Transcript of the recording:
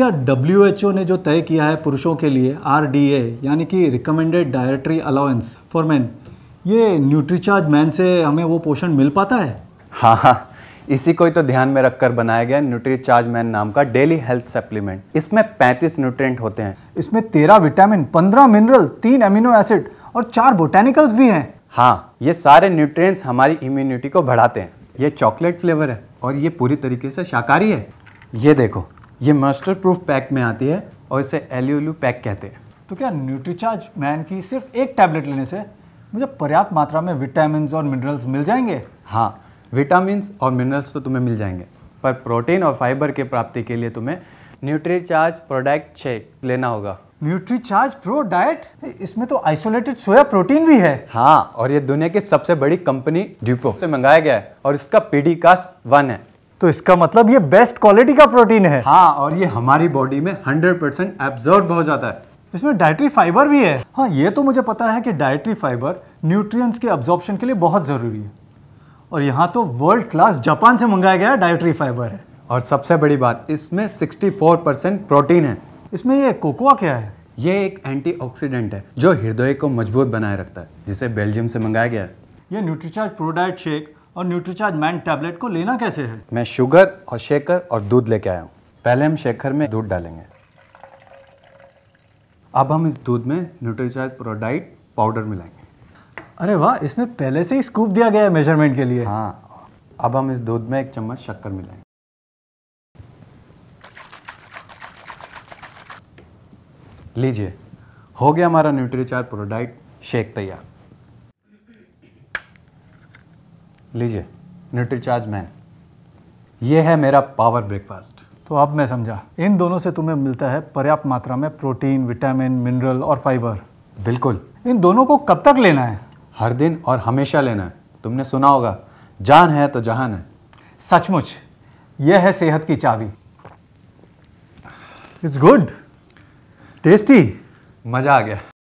क्या डब्ल्यू ने जो तय किया है पुरुषों के लिए आर यानी कि रिकमेंडेड डायरेक्टरी अलाउंस फॉर मैन ये न्यूट्रीचार्ज मैन से हमें वो पोषण मिल पाता है हाँ हाँ इसी को ही तो ध्यान में रखकर बनाया गया न्यूट्री चार्ज मैन नाम का डेली हेल्थ सप्लीमेंट इसमें 35 न्यूट्रिएंट होते हैं इसमें 13 विटामिन 15 मिनरल 3 एमिनो एसिड और 4 बोटेनिकल्स भी हैं हाँ ये सारे न्यूट्रिएंट्स हमारी इम्यूनिटी को बढ़ाते हैं ये चॉकलेट फ्लेवर है और ये पूरी तरीके से शाकाहारी है ये देखो ये मस्टर प्रूफ पैक में आती है और इसे एल्यूलू पैक कहते हैं तो क्या न्यूट्रीचार्ज मैन की सिर्फ एक टैबलेट लेने से मुझे पर्याप्त मात्रा में विटामिन और मिनरल्स मिल जाएंगे हाँ विटामिन और मिनरल्स तो तुम्हें मिल जाएंगे पर प्रोटीन और फाइबर के प्राप्ति के लिए तुम्हें न्यूट्रीचार्ज प्रोडक्ट छे लेना होगा न्यूट्रीचार्ज प्रो डाइट इसमें तो आइसोलेटेड सोया प्रोटीन भी है हाँ और ये दुनिया की सबसे बड़ी कंपनी ड्यूपो से मंगाया गया है और इसका पीडी कास्ट वन है तो इसका मतलब ये बेस्ट क्वालिटी का प्रोटीन है हाँ और ये हमारी बॉडी में 100 परसेंट एब्जॉर्ब हो जाता है इसमें डायट्री फाइबर भी है हाँ ये तो मुझे पता है कि डायट्री फाइबर न्यूट्रिएंट्स के अब्जॉर्प्शन के लिए बहुत ज़रूरी है और यहाँ तो वर्ल्ड क्लास जापान से मंगाया गया डायट्री फाइबर है और सबसे बड़ी बात इसमें सिक्सटी प्रोटीन है इसमें ये कोकोआ क्या है ये एक एंटी है जो हृदय को मजबूत बनाए रखता है जिसे बेल्जियम से मंगाया गया है ये न्यूट्रीचार्ज प्रोडाइट शेक और न्यूट्रीचार्ज मैन टैबलेट को लेना कैसे है मैं शुगर और शेकर और दूध लेके आया हूँ पहले हम शेखर में दूध डालेंगे अब हम इस दूध में न्यूट्रीचार्ज प्रोडाइट पाउडर मिलाएंगे अरे वाह इसमें पहले से ही स्कूप दिया गया है मेजरमेंट के लिए हाँ अब हम इस दूध में एक चम्मच शक्कर मिलाएंगे लीजिए हो गया हमारा न्यूट्रीचार प्रोडाइट शेक तैयार लीजिए न्यूट्री चार्ज मैन ये है मेरा पावर ब्रेकफास्ट तो अब मैं समझा इन दोनों से तुम्हें मिलता है पर्याप्त मात्रा में प्रोटीन विटामिन मिनरल और फाइबर बिल्कुल इन दोनों को कब तक लेना है हर दिन और हमेशा लेना है तुमने सुना होगा जान है तो जहान है सचमुच यह है सेहत की चाबी इट्स गुड टेस्टी मज़ा आ गया